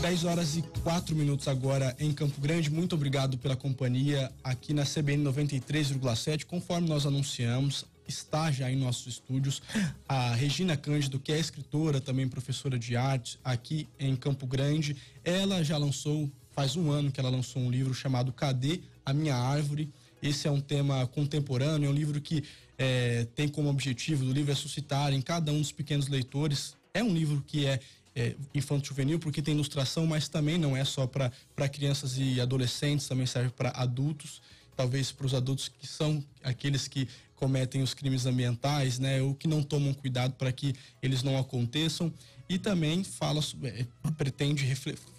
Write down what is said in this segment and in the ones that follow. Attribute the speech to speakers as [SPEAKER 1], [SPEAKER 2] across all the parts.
[SPEAKER 1] 10 horas e 4 minutos agora em Campo Grande. Muito obrigado pela companhia aqui na CBN 93,7. Conforme nós anunciamos, está já em nossos estúdios a Regina Cândido, que é escritora, também professora de arte aqui em Campo Grande. Ela já lançou, faz um ano que ela lançou um livro chamado Cadê a Minha Árvore? Esse é um tema contemporâneo, é um livro que é, tem como objetivo do livro é suscitar em cada um dos pequenos leitores. É um livro que é é, infanto juvenil, porque tem ilustração, mas também não é só para crianças e adolescentes, também serve para adultos, talvez para os adultos que são aqueles que cometem os crimes ambientais, né, ou que não tomam cuidado para que eles não aconteçam. E também fala, é, pretende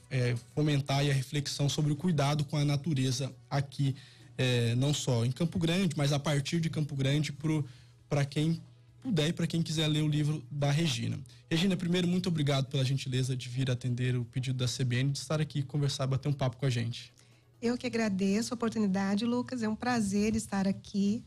[SPEAKER 1] é, fomentar a reflexão sobre o cuidado com a natureza aqui, é, não só em Campo Grande, mas a partir de Campo Grande para quem puder e para quem quiser ler o livro da Regina. Regina, primeiro, muito obrigado pela gentileza de vir atender o pedido da CBN, de estar aqui conversar, e bater um papo com a gente.
[SPEAKER 2] Eu que agradeço a oportunidade, Lucas. É um prazer estar aqui.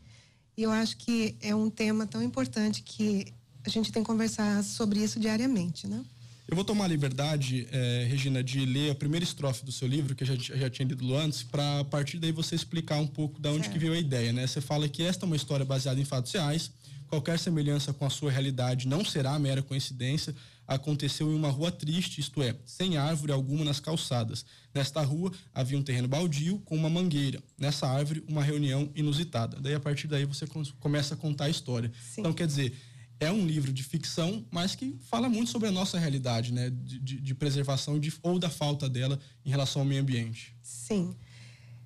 [SPEAKER 2] E eu acho que é um tema tão importante que a gente tem que conversar sobre isso diariamente, né? Eu
[SPEAKER 1] vou tomar a liberdade, eh, Regina, de ler a primeira estrofe do seu livro, que eu já, já tinha lido antes, para a partir daí você explicar um pouco da onde certo. que veio a ideia, né? Você fala que esta é uma história baseada em fatos reais, Qualquer semelhança com a sua realidade não será mera coincidência. Aconteceu em uma rua triste, isto é, sem árvore alguma nas calçadas. Nesta rua havia um terreno baldio com uma mangueira. Nessa árvore, uma reunião inusitada. Daí, a partir daí, você começa a contar a história. Sim. Então, quer dizer, é um livro de ficção, mas que fala muito sobre a nossa realidade, né? De, de, de preservação de, ou da falta dela em relação ao meio ambiente.
[SPEAKER 2] Sim.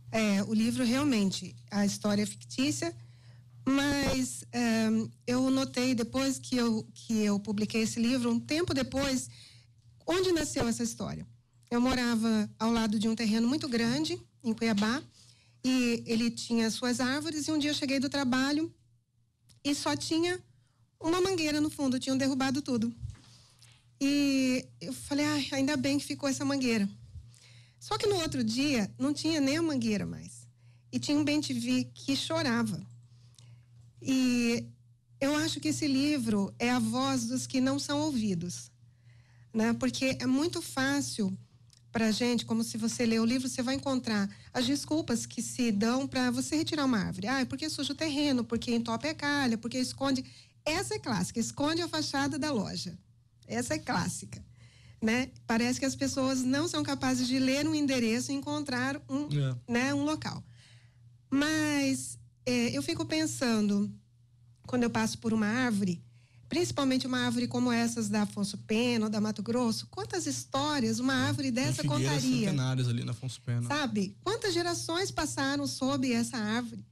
[SPEAKER 2] É, o livro realmente, a história é fictícia mas eh, eu notei depois que eu, que eu publiquei esse livro, um tempo depois, onde nasceu essa história. Eu morava ao lado de um terreno muito grande, em Cuiabá, e ele tinha suas árvores. E um dia eu cheguei do trabalho e só tinha uma mangueira no fundo, tinham derrubado tudo. E eu falei, ah, ainda bem que ficou essa mangueira. Só que no outro dia não tinha nem a mangueira mais. E tinha um bem que chorava e eu acho que esse livro é a voz dos que não são ouvidos, né? Porque é muito fácil para gente, como se você lê o livro, você vai encontrar as desculpas que se dão para você retirar uma árvore. Ah, é porque suja o terreno, porque entope a calha, porque esconde. Essa é clássica, esconde a fachada da loja. Essa é clássica. Né? Parece que as pessoas não são capazes de ler um endereço e encontrar um, é. né, um local. Mas é, eu fico pensando, quando eu passo por uma árvore, principalmente uma árvore como essas da Afonso Pena ou da Mato Grosso, quantas histórias uma árvore dessa Tem contaria? centenárias
[SPEAKER 1] ali na Afonso Pena.
[SPEAKER 2] Sabe? Quantas gerações passaram sob essa árvore?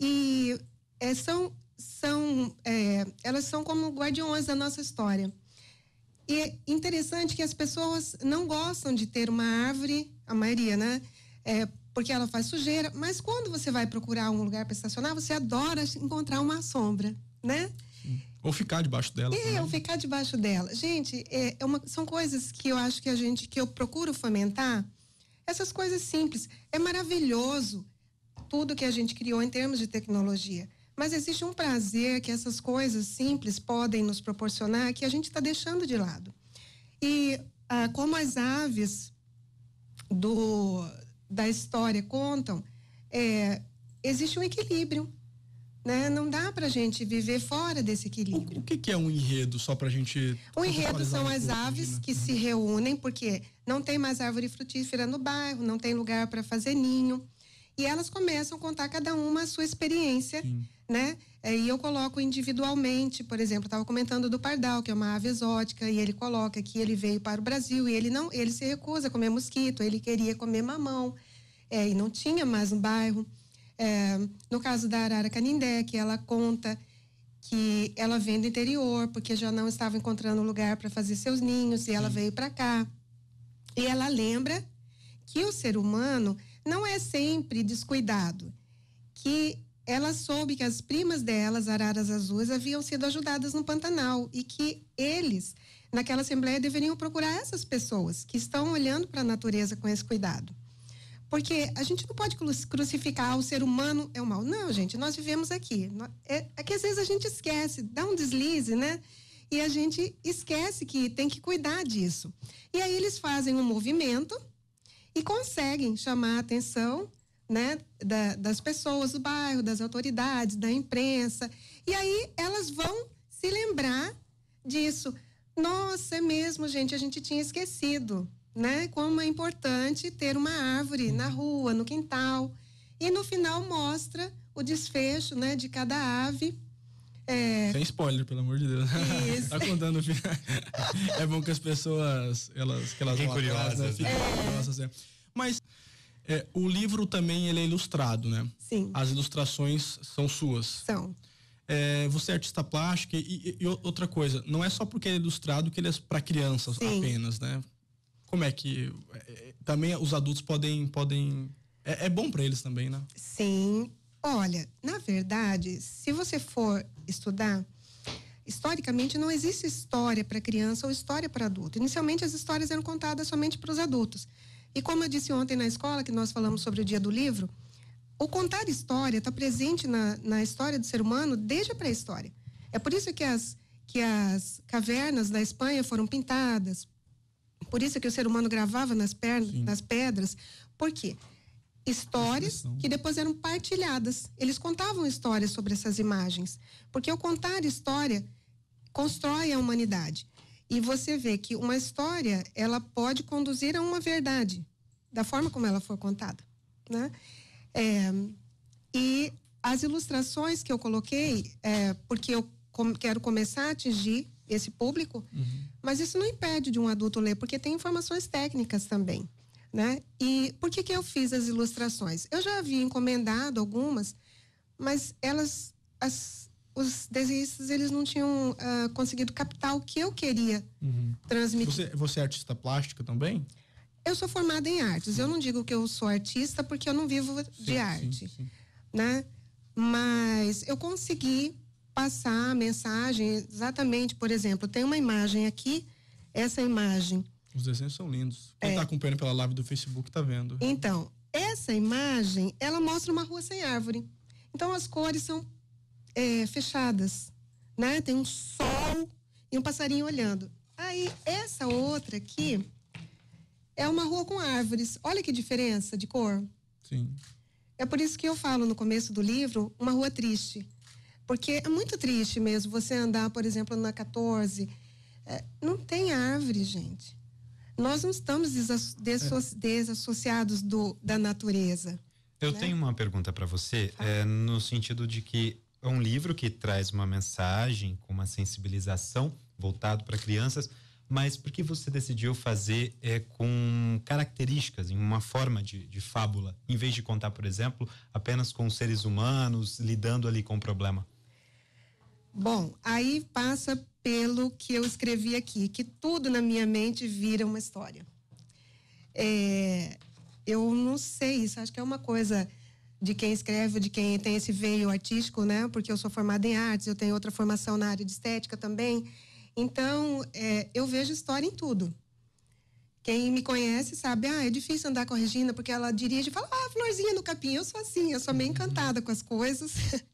[SPEAKER 2] E é, são, são é, elas são como guardiões da nossa história. E é interessante que as pessoas não gostam de ter uma árvore, a maioria, né? É, porque ela faz sujeira, mas quando você vai procurar um lugar para estacionar, você adora encontrar uma sombra, né?
[SPEAKER 1] Ou ficar debaixo dela. É, ou
[SPEAKER 2] ficar debaixo dela. Gente, é, é uma, são coisas que eu acho que a gente, que eu procuro fomentar, essas coisas simples. É maravilhoso tudo que a gente criou em termos de tecnologia. Mas existe um prazer que essas coisas simples podem nos proporcionar que a gente está deixando de lado. E ah, como as aves do, da história contam, é, existe um equilíbrio. Né? Não dá para a gente viver fora desse equilíbrio.
[SPEAKER 1] O, que, que, é um enredo, só para a gente. O enredo são as né? aves né?
[SPEAKER 2] que se reúnem, porque não tem mais árvore frutífera no bairro, não tem lugar para fazer ninho e elas começam a contar cada uma a sua experiência, Sim. né? É, e eu coloco individualmente, por exemplo, estava comentando do pardal, que é uma ave exótica, e ele coloca que ele veio para o Brasil e ele não, ele se recusa a comer mosquito, ele queria comer mamão, é, e não tinha mais no bairro. É, no caso da arara canindé, que ela conta que ela vem do interior porque já não estava encontrando lugar para fazer seus ninhos e ela Sim. veio para cá. E ela lembra que o ser humano não é sempre descuidado, que ela soube que as primas delas, araras azuis, haviam sido ajudadas no Pantanal e que eles, naquela assembleia, deveriam procurar essas pessoas que estão olhando para a natureza com esse cuidado. Porque a gente não pode crucificar o ser humano é o mal. Não, gente, nós vivemos aqui. É, é que às vezes a gente esquece, dá um deslize, né? E a gente esquece que tem que cuidar disso. E aí eles fazem um movimento e conseguem chamar a atenção né, da, das pessoas do bairro, das autoridades, da imprensa. E aí elas vão se lembrar disso. Nossa, é mesmo, gente, a gente tinha esquecido, né? Como é importante ter uma árvore na rua, no quintal. E no final mostra o desfecho, né, de cada ave é... Sem
[SPEAKER 1] spoiler, pelo amor de Deus. Isso. tá contando. o final é bom que as pessoas, elas, que elas Fiquem curiosas. Atrás, né? Fiquem né? é. curiosas assim. Mas é, o livro também ele é ilustrado, né? Sim. As ilustrações são suas. São. É, você é artista plástico e, e, e, outra coisa, não é só porque ele é ilustrado que ele é para crianças Sim. apenas, né? Como é que é, é, também os adultos podem podem é, bom para eles também, né?
[SPEAKER 2] Sim, Olha, na verdade, se você for estudar, historicamente não existe história para criança ou história para adulto. Inicialmente as histórias eram contadas somente para os adultos. E como eu disse ontem na escola, que nós falamos sobre o dia do livro, o contar história está presente na, na história do ser humano desde a pré-história. É por isso que as, que as cavernas da Espanha foram pintadas, por isso que o ser humano gravava nas, pernas, nas pedras. Por quê? Porque histórias que depois eram partilhadas. Eles contavam histórias sobre essas imagens, porque o contar história constrói a humanidade. E você vê que uma história, ela pode conduzir a uma verdade, da forma como ela for contada, né? É, e as ilustrações que eu coloquei, é, porque eu com, quero começar a atingir esse público, uhum. mas isso não impede de um adulto ler, porque tem informações técnicas também né? E por que que eu fiz as ilustrações? Eu já havia encomendado algumas, mas elas, as, os desenhistas eles não tinham uh, conseguido captar o que eu queria
[SPEAKER 1] uhum. transmitir. Você, você é artista plástica também?
[SPEAKER 2] Eu sou formada em artes. Sim. Eu não digo que eu sou artista porque eu não vivo sim, de arte, sim, né? Mas eu consegui passar a mensagem exatamente, por exemplo, tem uma imagem aqui, essa imagem
[SPEAKER 1] os desenhos são lindos. Quem está é. Tá acompanhando pela live do Facebook está vendo.
[SPEAKER 2] Então, essa imagem, ela mostra uma rua sem árvore. Então as cores são é, fechadas, né? Tem um sol e um passarinho olhando. Aí essa outra aqui é uma rua com árvores. Olha que diferença de cor. Sim. É por isso que eu falo no começo do livro uma rua triste. Porque é muito triste mesmo você andar, por exemplo, na 14. É, não tem árvore, gente. Nós não estamos é. desassociados do, da natureza.
[SPEAKER 1] Eu né? tenho uma pergunta para você, é, no sentido de que é um livro que traz uma mensagem com uma sensibilização voltado para crianças, mas por que você decidiu fazer é, com características, em uma forma de, de fábula, em vez de contar, por exemplo, apenas com seres humanos lidando ali com o problema?
[SPEAKER 2] Bom, aí passa pelo que eu escrevi aqui, que tudo na minha mente vira uma história. É, eu não sei, isso acho que é uma coisa de quem escreve, de quem tem esse veio artístico, né? Porque eu sou formada em artes, eu tenho outra formação na área de estética também. Então, é, eu vejo história em tudo. Quem me conhece sabe, ah, é difícil andar com a Regina, porque ela dirige e fala, ah, florzinha no capim, eu sou assim, eu sou meio encantada com as coisas.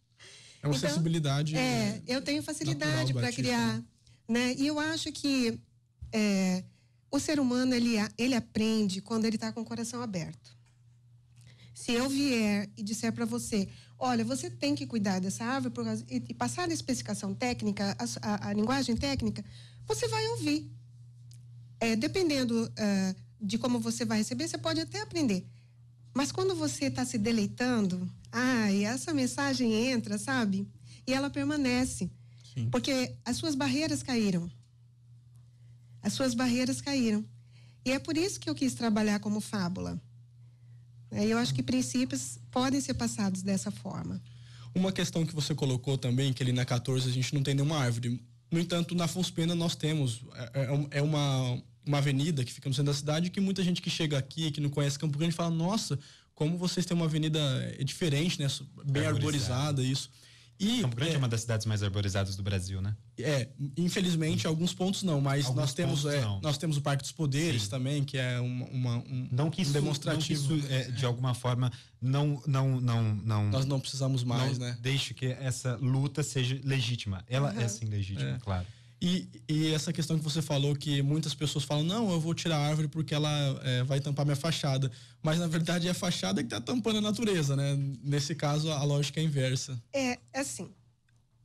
[SPEAKER 2] Então, é uma então, sensibilidade. É, eu tenho facilidade para criar, né? E eu acho que é, o ser humano ele ele aprende quando ele está com o coração aberto. Se eu vier e disser para você, olha, você tem que cuidar dessa árvore por causa, e, e passar a especificação técnica, a, a, a, linguagem técnica, você vai ouvir. É, dependendo uh, de como você vai receber, você pode até aprender. Mas quando você está se deleitando ah, e essa mensagem entra, sabe? E ela permanece. Sim. Porque as suas barreiras caíram. As suas barreiras caíram. E é por isso que eu quis trabalhar como fábula. É, eu acho que princípios podem ser passados dessa forma.
[SPEAKER 1] Uma questão que você colocou também, que ali na 14 a gente não tem nenhuma árvore. No entanto, na Afonso Pena nós temos. É, é, é, é uma, uma avenida que fica no centro da cidade que muita gente que chega aqui, que não conhece Campo Grande, fala: Nossa, como vocês têm uma avenida eh, diferente, né? Bem arborizada, isso. E, Campo Grande é, é, uma das cidades mais arborizadas do Brasil, né? É, infelizmente, alguns pontos não, mas alguns nós temos é, nós temos o Parque dos Poderes Sim. também, que é uma, uma um, não que isso, um demonstrativo. Não que isso, é, de alguma forma, não, não, não, não. Nós não precisamos mais, não né? Deixe que essa luta seja legítima. Ela é, é sim legítima, é. claro. E, e, essa questão que você falou, que muitas pessoas falam, não, eu vou tirar a árvore porque ela é, vai tampar minha fachada. Mas, na verdade, é a fachada que está tampando a natureza, né? Nesse caso, a lógica é inversa.
[SPEAKER 2] É, assim,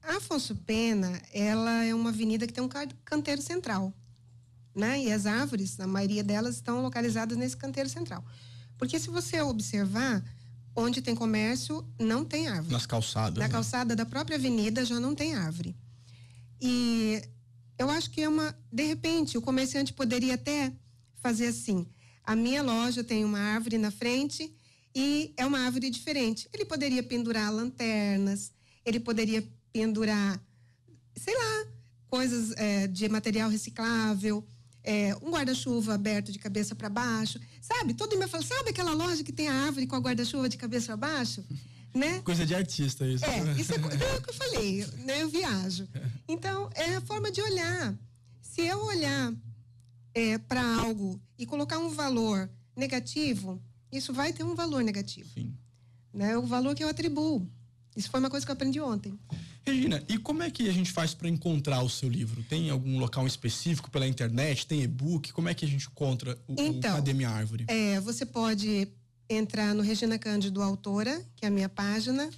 [SPEAKER 2] a Afonso Pena, ela é uma avenida que tem um canteiro central, né? E as árvores, a maioria delas, estão localizadas nesse canteiro central. Porque se você observar, onde tem comércio, não tem árvore.
[SPEAKER 1] Nas calçadas. Na né?
[SPEAKER 2] calçada da própria avenida já não tem árvore. E eu acho que é uma. De repente, o comerciante poderia até fazer assim: a minha loja tem uma árvore na frente e é uma árvore diferente. Ele poderia pendurar lanternas, ele poderia pendurar, sei lá, coisas é, de material reciclável. É, um guarda-chuva aberto de cabeça para baixo, sabe? Todo mundo fala, sabe aquela loja que tem a árvore com a guarda-chuva de cabeça para baixo? né? Coisa
[SPEAKER 1] de artista isso. É, isso é, não, é o que
[SPEAKER 2] eu falei, né? Eu viajo. Então, é a forma de olhar. Se eu olhar é, para algo e colocar um valor negativo, isso vai ter um valor negativo. Sim. Né? O valor que eu atribuo. Isso foi uma coisa que eu aprendi ontem.
[SPEAKER 1] Regina, e como é que a gente faz para encontrar o seu livro? Tem algum local específico pela internet? Tem e-book? Como é que a gente encontra o, então, o Academia Árvore?
[SPEAKER 2] É, você pode entrar no Regina Cândido Autora, que é a minha página.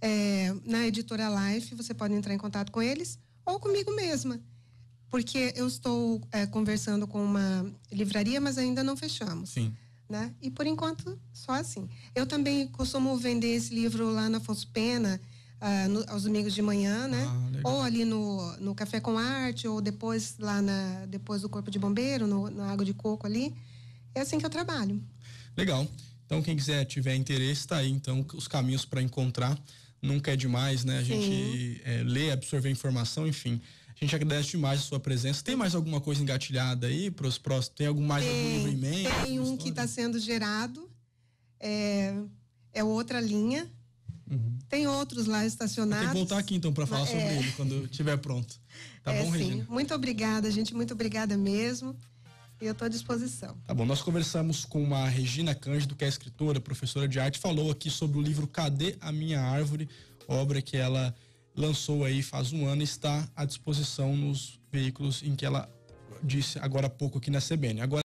[SPEAKER 2] É, na editora Life, você pode entrar em contato com eles ou comigo mesma. Porque eu estou é, conversando com uma livraria, mas ainda não fechamos. Sim. Né? E por enquanto, só assim. Eu também costumo vender esse livro lá na Afonso Pena, ah, no, aos domingos de manhã, né? Ah, ou ali no, no Café com Arte, ou depois lá na, depois do Corpo de Bombeiro, no, na Água de Coco ali. É assim que eu trabalho.
[SPEAKER 1] Legal. Então, quem quiser, tiver interesse, está aí, então, os caminhos para encontrar. Nunca é demais, né? A gente é, lê, absorver informação, enfim. A gente agradece demais a sua presença. Tem mais alguma coisa engatilhada aí para os próximos? Tem algum mais tem,
[SPEAKER 2] algum Tem um que está sendo gerado. É, é outra linha. Uhum. Tem outros lá estacionados. Tem que voltar aqui então para falar é. sobre ele
[SPEAKER 1] quando estiver pronto. Tá é, bom, sim. Regina?
[SPEAKER 2] Muito obrigada, gente. Muito obrigada mesmo. E eu estou à disposição.
[SPEAKER 1] Tá bom, nós conversamos com a Regina Cândido, que é escritora, professora de arte, falou aqui sobre o livro Cadê a Minha Árvore, obra que ela lançou aí faz um ano e está à disposição nos veículos em que ela disse agora há pouco aqui na CBN. Agora